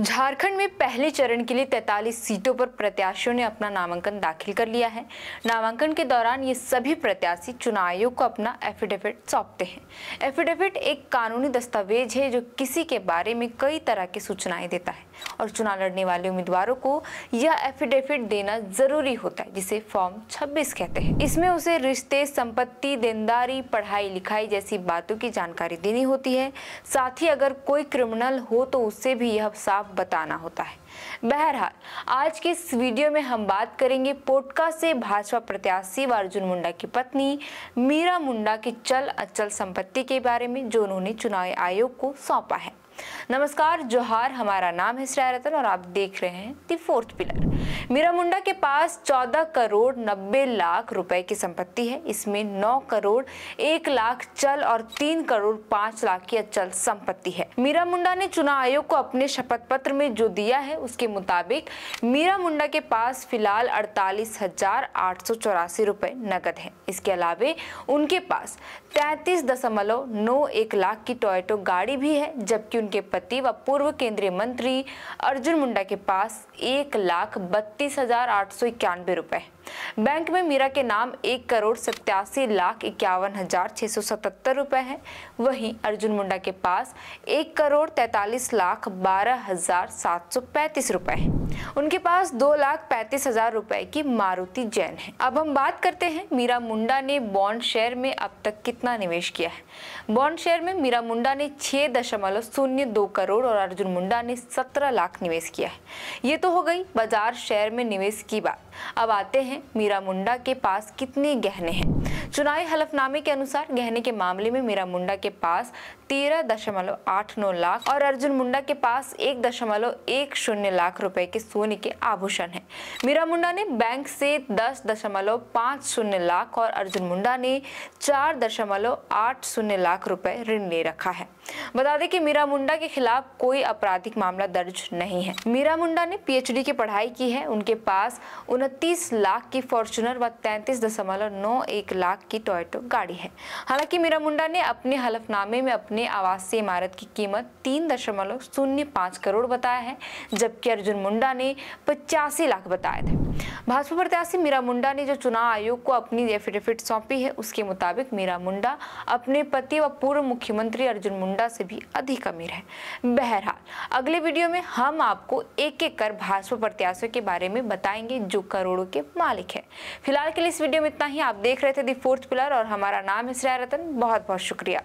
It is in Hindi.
झारखंड में पहले चरण के लिए 43 सीटों पर प्रत्याशियों ने अपना नामांकन दाखिल कर लिया है नामांकन के दौरान ये सभी प्रत्याशी चुनाव आयोग को अपना एफिडेविट सौंपते हैं एफिडेविट एक कानूनी दस्तावेज है जो किसी के बारे में कई तरह की सूचनाएं देता है और चुनाव लड़ने वाले उम्मीदवारों को यह एफिडेविट देना जरूरी होता है जिसे फॉर्म छब्बीस कहते हैं इसमें उसे रिश्ते संपत्ति देनदारी पढ़ाई लिखाई जैसी बातों की जानकारी देनी होती है साथ ही अगर कोई क्रिमिनल हो तो उससे भी यह साफ जवाब बताना होता है बहरहाल आज के इस वीडियो में हम बात करेंगे पोटका से भाजपा प्रत्याशी व अर्जुन मुंडा की पत्नी मीरा मुंडा की चल अचल संपत्ति के बारे में जो उन्होंने चुनाव आयोग को सौंपा है नमस्कार जोहार हमारा नाम है श्रेया रतन और आप देख रहे हैं the fourth pillar Meera Munda के पास 14 करोड़ 90 लाख रुपए की संपत्ति है इसमें 9 करोड़ 1 लाख चल और 3 करोड़ 5 लाख की अचल संपत्ति है मीरा मुंडा ने चुनाव आयोग को अपने शपथ पत्र में जो दिया है उसके मुताबिक मीरा मुंडा के पास फिलहाल अड़तालीस हजार आठ सौ चौरासी रुपए नकद है इसके अलावे उनके पास तैतीस दशमलव नौ एक लाख की टोयटो गाड़ी भी है जबकि उनके पति व पूर्व केंद्रीय मंत्री अर्जुन मुंडा के पास एक लाख बत्तीस हजार आठ सौ इक्यानवे रुपये बैंक में मीरा के नाम एक करोड़ सत्तासी लाख इक्यावन हजार छः सौ सतहत्तर रुपये हैं वहीं अर्जुन मुंडा के पास एक करोड़ तैंतालीस लाख बारह हजार सात सौ पैंतीस रुपये हैं उनके पास दो लाख पैंतीस हजार रुपये की मारुति जैन है अब हम बात करते हैं मीरा मुंडा ने बॉन्ड शेयर में अब तक कितना निवेश किया है बॉन्ड शेयर में मीरा मुंडा ने छः दशमलव शून्य दो करोड़ और अर्जुन मुंडा ने सत्रह लाख निवेश किया है ये तो हो गई बाजार शेयर में निवेश की बात अब आते हैं हैं मीरा मुंडा के पास कितने गहने हैं चुनावी हलफनामे के अनुसार गहने के मामले में मीरा मुंडा के पास तेरह दशमलव आठ नौ लाख और अर्जुन मुंडा के पास एक दशमलव एक शून्य लाख रुपए के सोने के आभूषण हैं मीरा मुंडा ने बैंक से दस दशमलव पाँच शून्य लाख और अर्जुन मुंडा ने चार दशमलव आठ शून्य लाख रुपए ऋण ले रखा है बता दें कि मीरा मुंडा के खिलाफ कोई आपराधिक मामला दर्ज नहीं है मीरा मुंडा ने पीएचडी की पढ़ाई की है उनके पास उनतीस लाख की फॉर्चुनर व तैंतीस दशमलव नौ एक लाख की टोयटो गाड़ी है हालांकि मीरा मुंडा ने अपने हलफनामे में अपने आवासीय इमारत की कीमत तीन दशमलव शून्य पाँच करोड़ बताया है जबकि अर्जुन मुंडा ने पचासी लाख बताए थे भाजपा प्रत्याशी मीरा मुंडा ने जो चुनाव आयोग को अपनी एफिडेविट सौंपी है उसके मुताबिक मीरा मुंडा अपने पति व पूर्व मुख्यमंत्री अर्जुन मुंडा से भी अधिक अमीर है बहरहाल अगले वीडियो में हम आपको एक एक कर भाजपा प्रत्याशियों के बारे में बताएंगे जो करोड़ों के मालिक मालिक है फिलहाल के लिए इस वीडियो में इतना ही आप देख रहे थे दी फोर्थ पिलर और हमारा नाम है श्रेया रतन बहुत बहुत शुक्रिया